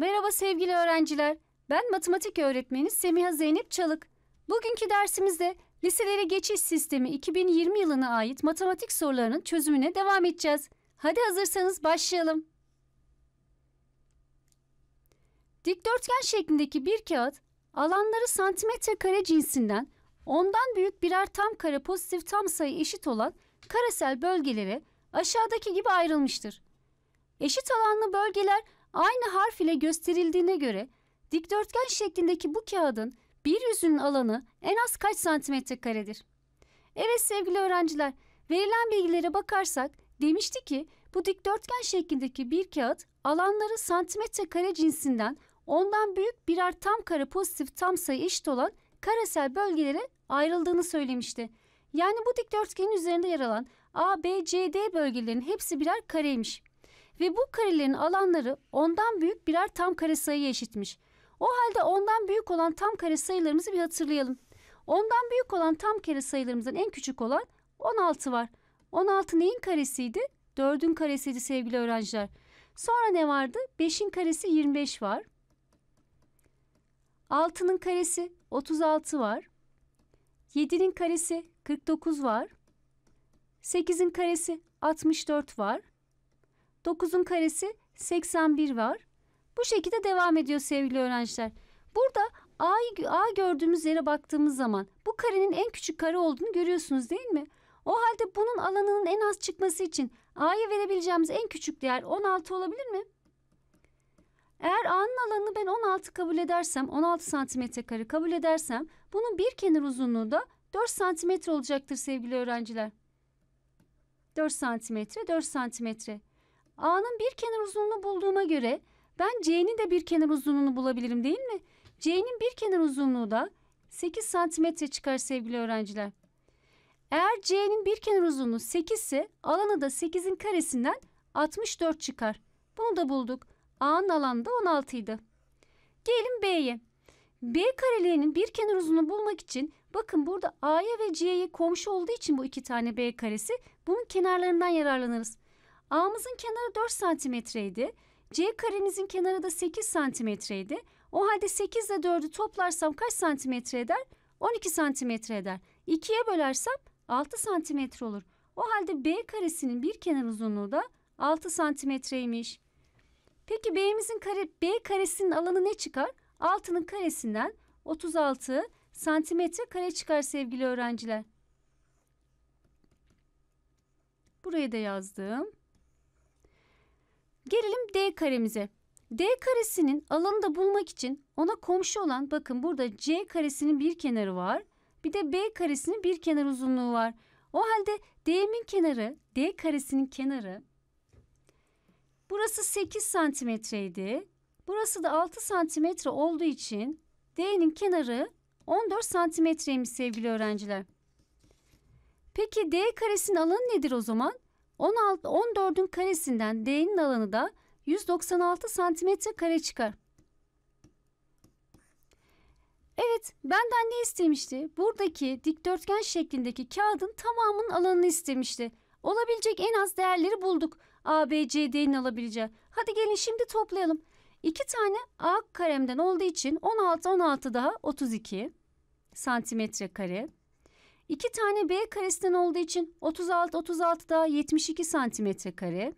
Merhaba sevgili öğrenciler. Ben matematik öğretmeni Semiha Zeynep Çalık. Bugünkü dersimizde liselere geçiş sistemi 2020 yılına ait matematik sorularının çözümüne devam edeceğiz. Hadi hazırsanız başlayalım. Dikdörtgen şeklindeki bir kağıt alanları santimetre kare cinsinden ondan büyük birer tam kare pozitif tam sayı eşit olan karesel bölgelere aşağıdaki gibi ayrılmıştır. Eşit alanlı bölgeler aynı harf ile gösterildiğine göre dikdörtgen şeklindeki bu kağıdın bir yüzünün alanı en az kaç santimetre karedir? Evet sevgili öğrenciler, verilen bilgilere bakarsak demişti ki bu dikdörtgen şeklindeki bir kağıt alanları santimetre kare cinsinden ondan büyük birer tam kare pozitif tam sayı eşit olan karesel bölgelere ayrıldığını söylemişti. Yani bu dikdörtgenin üzerinde yer alan A, B, C, D bölgelerinin hepsi birer kareymiş ve bu karelerin alanları ondan büyük birer tam kare sayıya eşitmiş. O halde ondan büyük olan tam kare sayılarımızı bir hatırlayalım. Ondan büyük olan tam kare sayılarımızdan en küçük olan 16 var. 16 neyin karesiydi? 4'ün karesiydi sevgili öğrenciler. Sonra ne vardı? 5'in karesi 25 var. 6'nın karesi 36 var. 7'nin karesi 49 var. 8'in karesi 64 var. 9'un karesi 81 var. Bu şekilde devam ediyor sevgili öğrenciler. Burada A, A gördüğümüz yere baktığımız zaman bu karenin en küçük kare olduğunu görüyorsunuz değil mi? O halde bunun alanının en az çıkması için A'ya verebileceğimiz en küçük değer 16 olabilir mi? Eğer A'nın alanını ben 16 kabul edersem, 16 santimetre kare kabul edersem bunun bir kenar uzunluğu da 4 santimetre olacaktır sevgili öğrenciler. 4 santimetre, 4 santimetre. A'nın bir kenar uzunluğunu bulduğuma göre ben C'nin de bir kenar uzunluğunu bulabilirim değil mi? C'nin bir kenar uzunluğu da 8 santimetre çıkar sevgili öğrenciler. Eğer C'nin bir kenar uzunluğu 8 ise alanı da 8'in karesinden 64 çıkar. Bunu da bulduk. A'nın alanı da 16 idi. Gelin B'ye. B karelerinin bir kenar uzunluğunu bulmak için bakın burada A'ya ve C'ye komşu olduğu için bu iki tane B karesi bunun kenarlarından yararlanırız. A'mızın kenarı 4 santimetreydi. C karemizin kenarı da 8 santimetreydi. O halde 8 ile 4'ü toplarsam kaç santimetre eder? 12 santimetre eder. 2'ye bölersem 6 santimetre olur. O halde B karesinin bir kenar uzunluğu da 6 santimetreymiş. Peki B'mizin kare, B karesinin alanı ne çıkar? 6'nın karesinden 36 santimetre kare çıkar sevgili öğrenciler. Buraya da yazdım. Gelelim D karemize. D karesinin alanını da bulmak için ona komşu olan bakın burada C karesinin bir kenarı var. Bir de B karesinin bir kenar uzunluğu var. O halde D'min kenarı D karesinin kenarı burası 8 santimetreydi. Burası da 6 santimetre olduğu için D'nin kenarı 14 santimetreymiş sevgili öğrenciler. Peki D karesinin alanı nedir o zaman? 16, 14'ün karesinden D'nin alanı da 196 santimetre kare çıkar. Evet, benden ne istemişti? Buradaki dikdörtgen şeklindeki kağıdın tamamının alanını istemişti. Olabilecek en az değerleri bulduk. A, B, C, D'nin alabileceği. Hadi gelin şimdi toplayalım. İki tane A karemden olduğu için 16, 16 daha 32 santimetre kare. 2 tane B karesinden olduğu için 36 36 da 72 santimetre kare.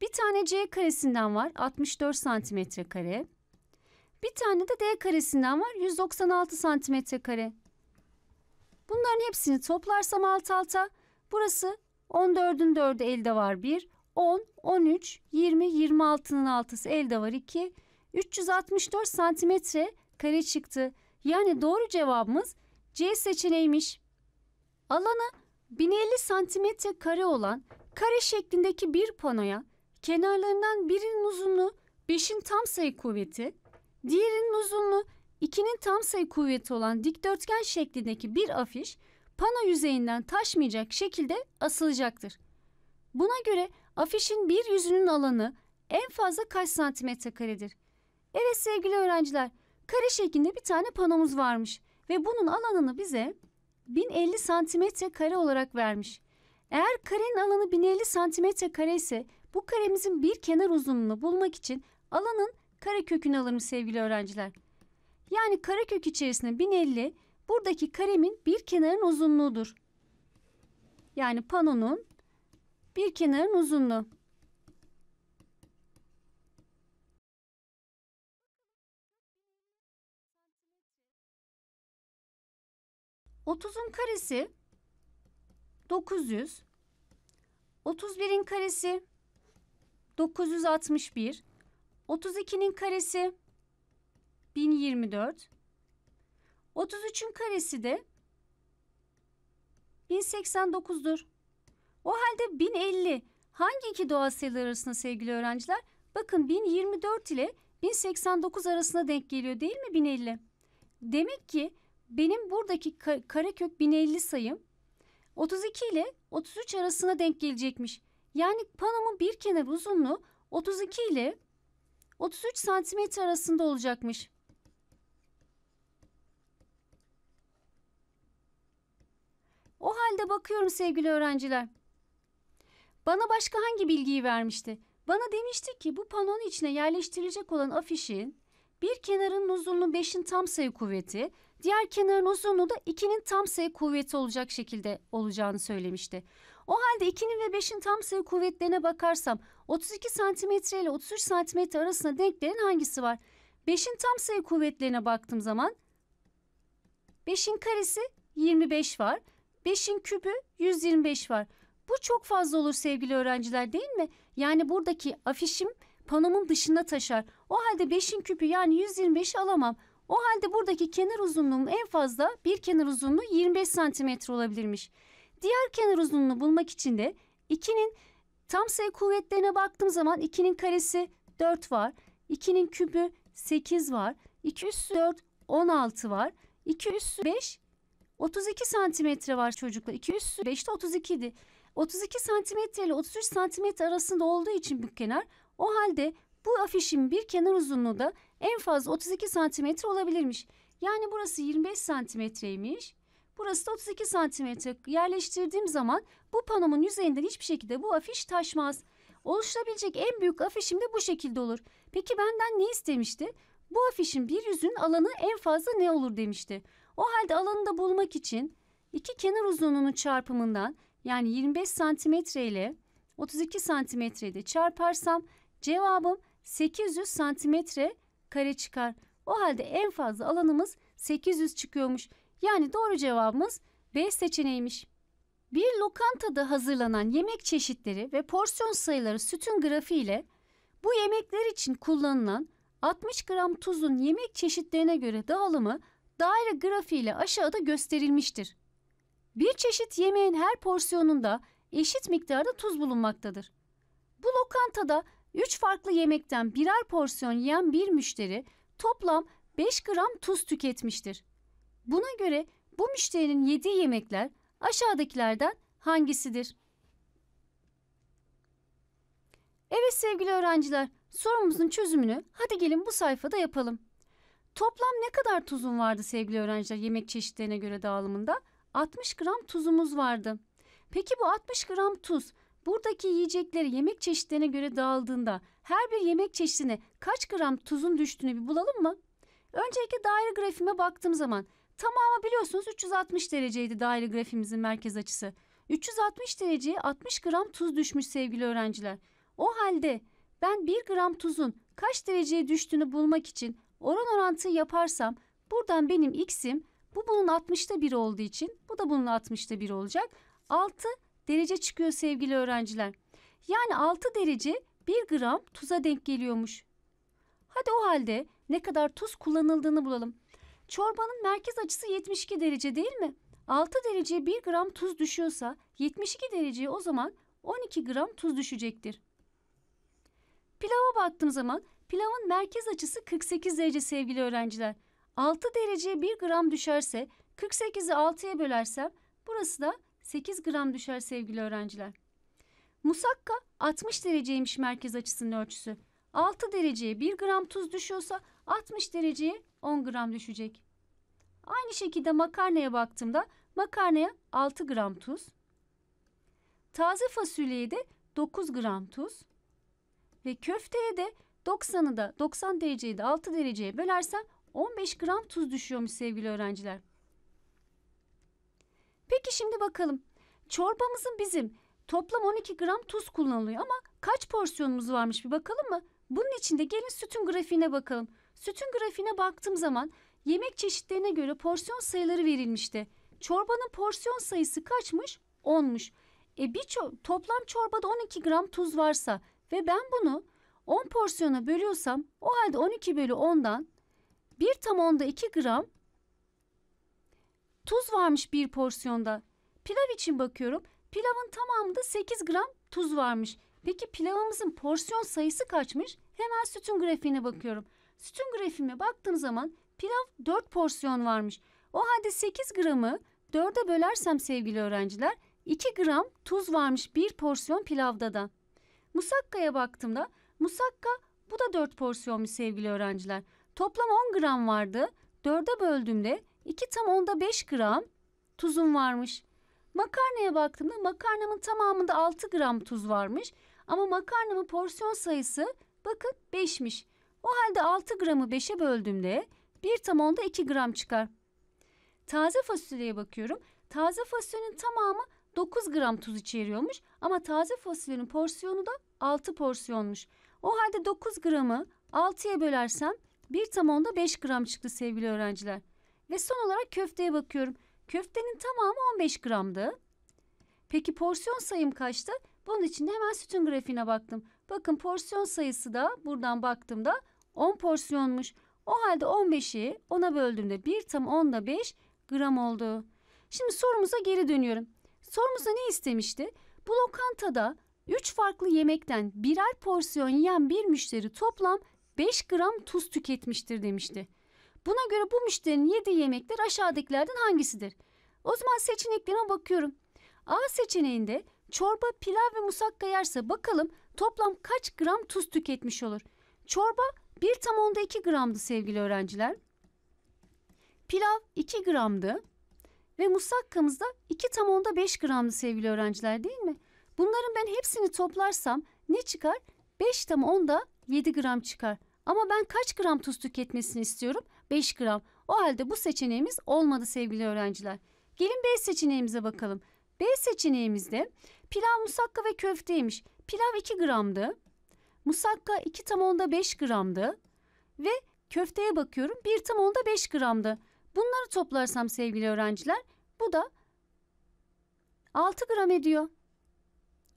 Bir tane C karesinden var 64 santimetre kare. Bir tane de D karesinden var 196 santimetre kare. Bunların hepsini toplarsam alt alta burası 14'ün 4'ü elde var 1. 10, 13, 20, 26'nın 6'sı elde var 2. 364 santimetre kare çıktı. Yani doğru cevabımız C seçeneğiymiş. Alanı 1050 santimetre kare olan kare şeklindeki bir panoya kenarlarından birinin uzunluğu 5'in tam sayı kuvveti, diğerinin uzunluğu 2'nin tam sayı kuvveti olan dikdörtgen şeklindeki bir afiş pano yüzeyinden taşmayacak şekilde asılacaktır. Buna göre afişin bir yüzünün alanı en fazla kaç santimetre karedir? Evet sevgili öğrenciler, kare şeklinde bir tane panomuz varmış. Ve bunun alanını bize 1050 santimetre kare olarak vermiş. Eğer karenin alanı 1050 santimetre kare ise bu karemizin bir kenar uzunluğunu bulmak için alanın kare kökünü alırım sevgili öğrenciler. Yani kare kök içerisinde 1050 buradaki karemin bir kenarın uzunluğudur. Yani panonun bir kenarın uzunluğu. 30'un karesi 900. 31'in karesi 961. 32'nin karesi 1024. 33'ün karesi de 1089'dur. O halde 1050 hangi iki doğal sayılar arasında sevgili öğrenciler? Bakın 1024 ile 1089 arasında denk geliyor değil mi 1050? Demek ki benim buradaki karekök Karakök 1050 sayım 32 ile 33 arasına denk gelecekmiş. Yani panomun bir kenar uzunluğu 32 ile 33 santimetre arasında olacakmış. O halde bakıyorum sevgili öğrenciler. Bana başka hangi bilgiyi vermişti? Bana demişti ki bu panonun içine yerleştirilecek olan afişin bir kenarının uzunluğu 5'in tam sayı kuvveti, Diğer kenarın uzunluğu da 2'nin tam sayı kuvveti olacak şekilde olacağını söylemişti. O halde 2'nin ve 5'in tam sayı kuvvetlerine bakarsam 32 cm ile 33 cm arasında denklerin hangisi var? 5'in tam sayı kuvvetlerine baktığım zaman 5'in karesi 25 var. 5'in kübü 125 var. Bu çok fazla olur sevgili öğrenciler değil mi? Yani buradaki afişim panomun dışında taşar. O halde 5'in küpü yani 125'i alamam. O halde buradaki kenar uzunluğum en fazla bir kenar uzunluğu 25 santimetre olabilirmiş. Diğer kenar uzunluğunu bulmak için de 2'nin tam sayı kuvvetlerine baktığım zaman 2'nin karesi 4 var. 2'nin kübü 8 var. 2 üssü 4 16 var. 2 üssü 5 32 santimetre var çocuklar. 2 üssü 5'te 32 idi. 32 santimetre ile 33 santimetre arasında olduğu için bu kenar. O halde bu afişin bir kenar uzunluğu da en fazla 32 santimetre olabilirmiş. Yani burası 25 santimetreymiş. Burası da 32 santimetre. Yerleştirdiğim zaman bu panomun yüzeyinden hiçbir şekilde bu afiş taşmaz. Oluşabilecek en büyük afişim de bu şekilde olur. Peki benden ne istemişti? Bu afişin bir yüzünün alanı en fazla ne olur demişti. O halde alanı da bulmak için iki kenar uzunluğunun çarpımından yani 25 santimetre ile 32 santimetrede çarparsam cevabım 800 santimetre kare çıkar. O halde en fazla alanımız 800 çıkıyormuş. Yani doğru cevabımız B seçeneğiymiş. Bir lokantada hazırlanan yemek çeşitleri ve porsiyon sayıları sütun ile bu yemekler için kullanılan 60 gram tuzun yemek çeşitlerine göre dağılımı daire grafiği ile aşağıda gösterilmiştir. Bir çeşit yemeğin her porsiyonunda eşit miktarda tuz bulunmaktadır. Bu lokantada 3 farklı yemekten birer porsiyon yiyen bir müşteri toplam 5 gram tuz tüketmiştir. Buna göre bu müşterinin yediği yemekler aşağıdakilerden hangisidir? Evet sevgili öğrenciler, sorumuzun çözümünü hadi gelin bu sayfada yapalım. Toplam ne kadar tuzun vardı sevgili öğrenciler yemek çeşitlerine göre dağılımında? 60 gram tuzumuz vardı. Peki bu 60 gram tuz Buradaki yiyecekleri yemek çeşitlerine göre dağıldığında her bir yemek çeşidine kaç gram tuzun düştüğünü bir bulalım mı? Önceki daire grafime baktığım zaman tamamı biliyorsunuz 360 dereceydi daire grafimizin merkez açısı. 360 dereceye 60 gram tuz düşmüş sevgili öğrenciler. O halde ben 1 gram tuzun kaç dereceye düştüğünü bulmak için oran orantıyı yaparsam buradan benim x'im bu bunun 60'ta 1 olduğu için bu da bunun 60'ta 1 olacak. 6 derece çıkıyor sevgili öğrenciler. Yani 6 derece 1 gram tuza denk geliyormuş. Hadi o halde ne kadar tuz kullanıldığını bulalım. Çorbanın merkez açısı 72 derece değil mi? 6 dereceye 1 gram tuz düşüyorsa 72 dereceye o zaman 12 gram tuz düşecektir. Pilava baktığım zaman pilavın merkez açısı 48 derece sevgili öğrenciler. 6 dereceye 1 gram düşerse 48'i 6'ya bölersem burası da 8 gram düşer sevgili öğrenciler. Musakka 60 dereceymiş merkez açısının ölçüsü. 6 dereceye 1 gram tuz düşüyorsa 60 dereceye 10 gram düşecek. Aynı şekilde makarnaya baktığımda makarnaya 6 gram tuz, taze fasulyeye de 9 gram tuz ve köfteye de 90'ı da 90 dereceyi de 6 dereceye bölersen 15 gram tuz düşüyormuş sevgili öğrenciler. Peki şimdi bakalım. Çorbamızın bizim toplam 12 gram tuz kullanılıyor ama kaç porsiyonumuz varmış bir bakalım mı? Bunun için de gelin sütün grafiğine bakalım. Sütün grafiğine baktığım zaman yemek çeşitlerine göre porsiyon sayıları verilmişti. Çorbanın porsiyon sayısı kaçmış? 10'muş. E bir ço- toplam çorbada 12 gram tuz varsa ve ben bunu 10 porsiyona bölüyorsam o halde 12 bölü 10'dan 1 tam onda 2 gram Tuz varmış bir porsiyonda. Pilav için bakıyorum. Pilavın tamamında 8 gram tuz varmış. Peki pilavımızın porsiyon sayısı kaçmış? Hemen sütun grafiğine bakıyorum. Sütun grafiğime baktığım zaman pilav 4 porsiyon varmış. O halde 8 gramı 4'e bölersem sevgili öğrenciler 2 gram tuz varmış bir porsiyon pilavda da. Musakka'ya baktığımda musakka bu da 4 porsiyonmuş sevgili öğrenciler. Toplam 10 gram vardı. 4'e böldüğümde 2 tam onda 5 gram tuzum varmış. Makarnaya baktığımda makarnamın tamamında 6 gram tuz varmış. Ama makarnamın porsiyon sayısı bakın 5'miş. O halde 6 gramı 5'e böldüğümde 1 tam onda 2 gram çıkar. Taze fasulyeye bakıyorum. Taze fasulyenin tamamı 9 gram tuz içeriyormuş ama taze fasulyenin porsiyonu da 6 porsiyonmuş. O halde 9 gramı 6'ya bölersem 1 tam onda 5 gram çıktı sevgili öğrenciler. Ve son olarak köfteye bakıyorum. Köftenin tamamı 15 gramdı. Peki porsiyon sayım kaçtı? Bunun için de hemen sütün grafiğine baktım. Bakın porsiyon sayısı da buradan baktığımda 10 porsiyonmuş. O halde 15'i 10'a böldüğümde 1 tam 10'da 5 gram oldu. Şimdi sorumuza geri dönüyorum. Sorumuza ne istemişti? Bu lokantada 3 farklı yemekten birer porsiyon yiyen bir müşteri toplam 5 gram tuz tüketmiştir demişti. Buna göre bu müşterinin yediği yemekler aşağıdakilerden hangisidir? O zaman seçeneklerime bakıyorum. A seçeneğinde çorba, pilav ve musakka yerse bakalım toplam kaç gram tuz tüketmiş olur? Çorba 1 tam onda 2 gramdı sevgili öğrenciler. Pilav 2 gramdı ve musakkamız da 2 tam onda 5 gramdı sevgili öğrenciler değil mi? Bunların ben hepsini toplarsam ne çıkar? 5 tam onda 7 gram çıkar. Ama ben kaç gram tuz tüketmesini istiyorum? 5 gram. O halde bu seçeneğimiz olmadı sevgili öğrenciler. Gelin B seçeneğimize bakalım. B seçeneğimizde pilav musakka ve köfteymiş. Pilav 2 gramdı. Musakka 2 tam onda 5 gramdı. Ve köfteye bakıyorum 1 tam onda 5 gramdı. Bunları toplarsam sevgili öğrenciler bu da 6 gram ediyor.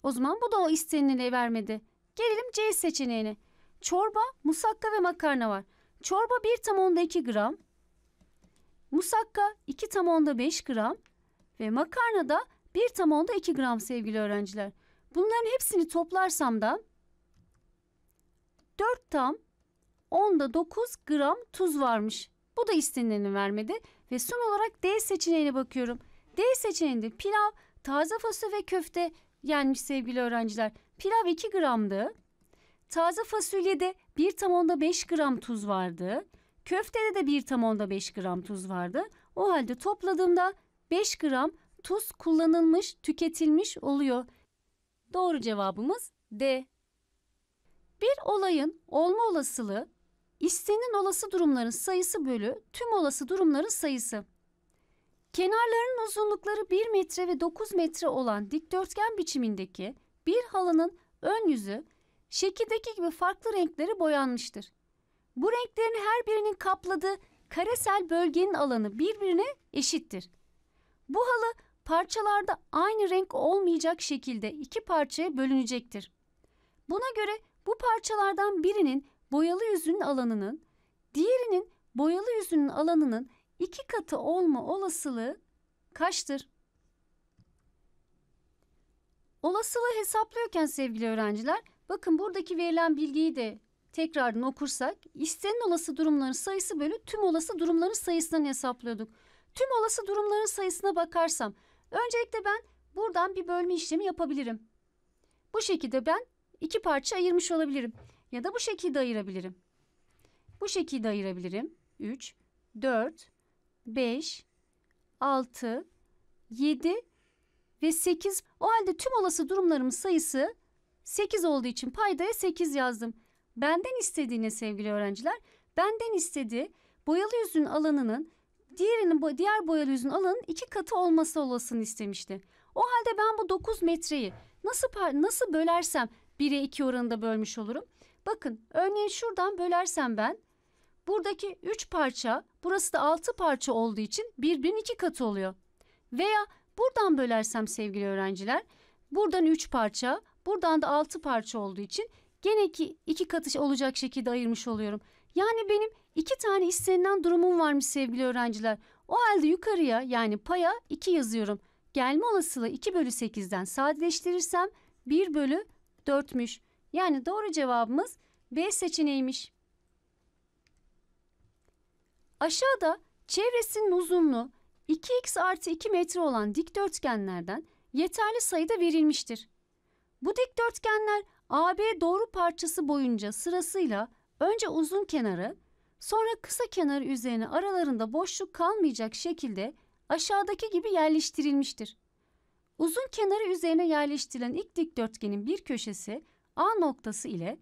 O zaman bu da o istenileri vermedi. Gelelim C seçeneğine. Çorba, musakka ve makarna var. Çorba 1 tam onda 2 gram. Musakka 2 tam onda 5 gram. Ve makarna da 1 tam onda 2 gram sevgili öğrenciler. Bunların hepsini toplarsam da 4 tam onda 9 gram tuz varmış. Bu da istenileni vermedi. Ve son olarak D seçeneğine bakıyorum. D seçeneğinde pilav, taze fasulye ve köfte yenmiş sevgili öğrenciler. Pilav 2 gramdı. Taze fasulyede 1 tam onda 5 gram tuz vardı. Köftede de 1 tam onda 5 gram tuz vardı. O halde topladığımda 5 gram tuz kullanılmış, tüketilmiş oluyor. Doğru cevabımız D. Bir olayın olma olasılığı istenen olası durumların sayısı bölü tüm olası durumların sayısı. Kenarlarının uzunlukları 1 metre ve 9 metre olan dikdörtgen biçimindeki bir halının ön yüzü şekildeki gibi farklı renkleri boyanmıştır. Bu renklerin her birinin kapladığı karesel bölgenin alanı birbirine eşittir. Bu halı parçalarda aynı renk olmayacak şekilde iki parçaya bölünecektir. Buna göre bu parçalardan birinin boyalı yüzünün alanının, diğerinin boyalı yüzünün alanının iki katı olma olasılığı kaçtır? Olasılığı hesaplıyorken sevgili öğrenciler Bakın buradaki verilen bilgiyi de tekrardan okursak istenen olası durumların sayısı bölü tüm olası durumların sayısından hesaplıyorduk. Tüm olası durumların sayısına bakarsam öncelikle ben buradan bir bölme işlemi yapabilirim. Bu şekilde ben iki parça ayırmış olabilirim ya da bu şekilde ayırabilirim. Bu şekilde ayırabilirim. 3, 4, 5, 6, 7 ve 8. O halde tüm olası durumlarımın sayısı 8 olduğu için paydaya 8 yazdım. Benden istediğini sevgili öğrenciler, benden istediği boyalı yüzün alanının diğerinin diğer boyalı yüzün alanının iki katı olması olasını istemişti. O halde ben bu 9 metreyi nasıl nasıl bölersem 1'e 2 oranında bölmüş olurum. Bakın örneğin şuradan bölersem ben buradaki 3 parça burası da 6 parça olduğu için birbirinin iki katı oluyor. Veya buradan bölersem sevgili öğrenciler buradan 3 parça Buradan da altı parça olduğu için gene iki, iki katış olacak şekilde ayırmış oluyorum. Yani benim iki tane istenilen durumum varmış sevgili öğrenciler. O halde yukarıya yani paya 2 yazıyorum. Gelme olasılığı 2 bölü 8'den sadeleştirirsem 1 bölü 4'müş. Yani doğru cevabımız B seçeneğiymiş. Aşağıda çevresinin uzunluğu 2x artı 2 metre olan dikdörtgenlerden yeterli sayıda verilmiştir. Bu dikdörtgenler AB doğru parçası boyunca sırasıyla önce uzun kenarı, sonra kısa kenarı üzerine aralarında boşluk kalmayacak şekilde aşağıdaki gibi yerleştirilmiştir. Uzun kenarı üzerine yerleştirilen ilk dikdörtgenin bir köşesi A noktası ile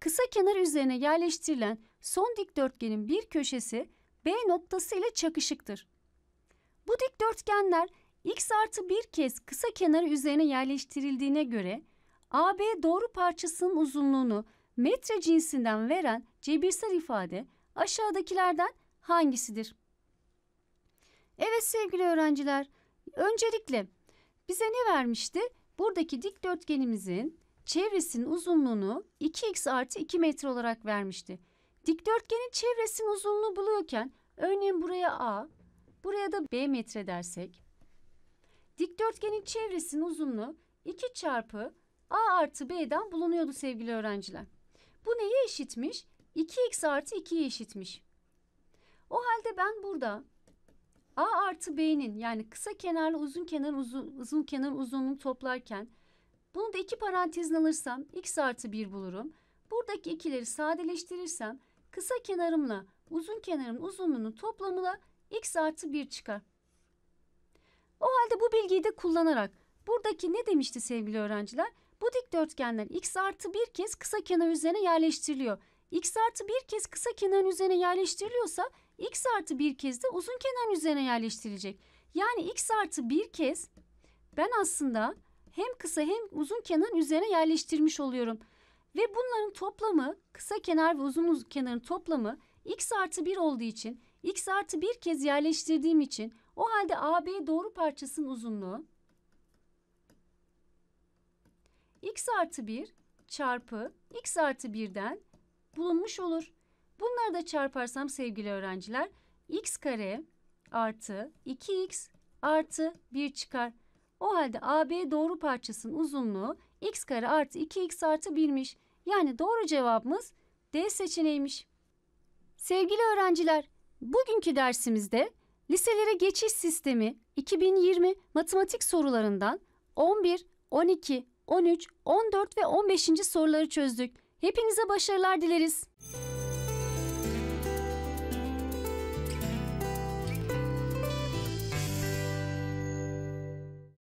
kısa kenarı üzerine yerleştirilen son dikdörtgenin bir köşesi B noktası ile çakışıktır. Bu dikdörtgenler x artı bir kez kısa kenarı üzerine yerleştirildiğine göre AB doğru parçasının uzunluğunu metre cinsinden veren cebirsel ifade aşağıdakilerden hangisidir? Evet sevgili öğrenciler, öncelikle bize ne vermişti? Buradaki dikdörtgenimizin çevresinin uzunluğunu 2x artı 2 metre olarak vermişti. Dikdörtgenin çevresinin uzunluğu buluyorken örneğin buraya A, buraya da B metre dersek. Dikdörtgenin çevresinin uzunluğu 2 çarpı a artı b'den bulunuyordu sevgili öğrenciler. Bu neye eşitmiş? 2x artı 2'ye eşitmiş. O halde ben burada a artı b'nin yani kısa kenarla uzun kenar uzun, uzun kenar uzunluğunu toplarken bunu da iki parantezin alırsam x artı 1 bulurum. Buradaki ikileri sadeleştirirsem kısa kenarımla uzun kenarın uzunluğunun toplamıyla x artı 1 çıkar. O halde bu bilgiyi de kullanarak buradaki ne demişti sevgili öğrenciler? Bu dikdörtgenler x artı bir kez kısa kenar üzerine yerleştiriliyor. x artı bir kez kısa kenarın üzerine yerleştiriliyorsa x artı bir kez de uzun kenarın üzerine yerleştirilecek. Yani x artı bir kez ben aslında hem kısa hem uzun kenarın üzerine yerleştirmiş oluyorum. Ve bunların toplamı kısa kenar ve uzun kenarın toplamı x artı bir olduğu için x artı bir kez yerleştirdiğim için o halde AB doğru parçasının uzunluğu x artı 1 çarpı x artı 1'den bulunmuş olur. Bunları da çarparsam sevgili öğrenciler x kare artı 2x artı 1 çıkar. O halde AB doğru parçasının uzunluğu x kare artı 2x artı 1'miş. Yani doğru cevabımız D seçeneğiymiş. Sevgili öğrenciler, bugünkü dersimizde liselere geçiş sistemi 2020 matematik sorularından 11, 12, 13, 14 ve 15. soruları çözdük. Hepinize başarılar dileriz.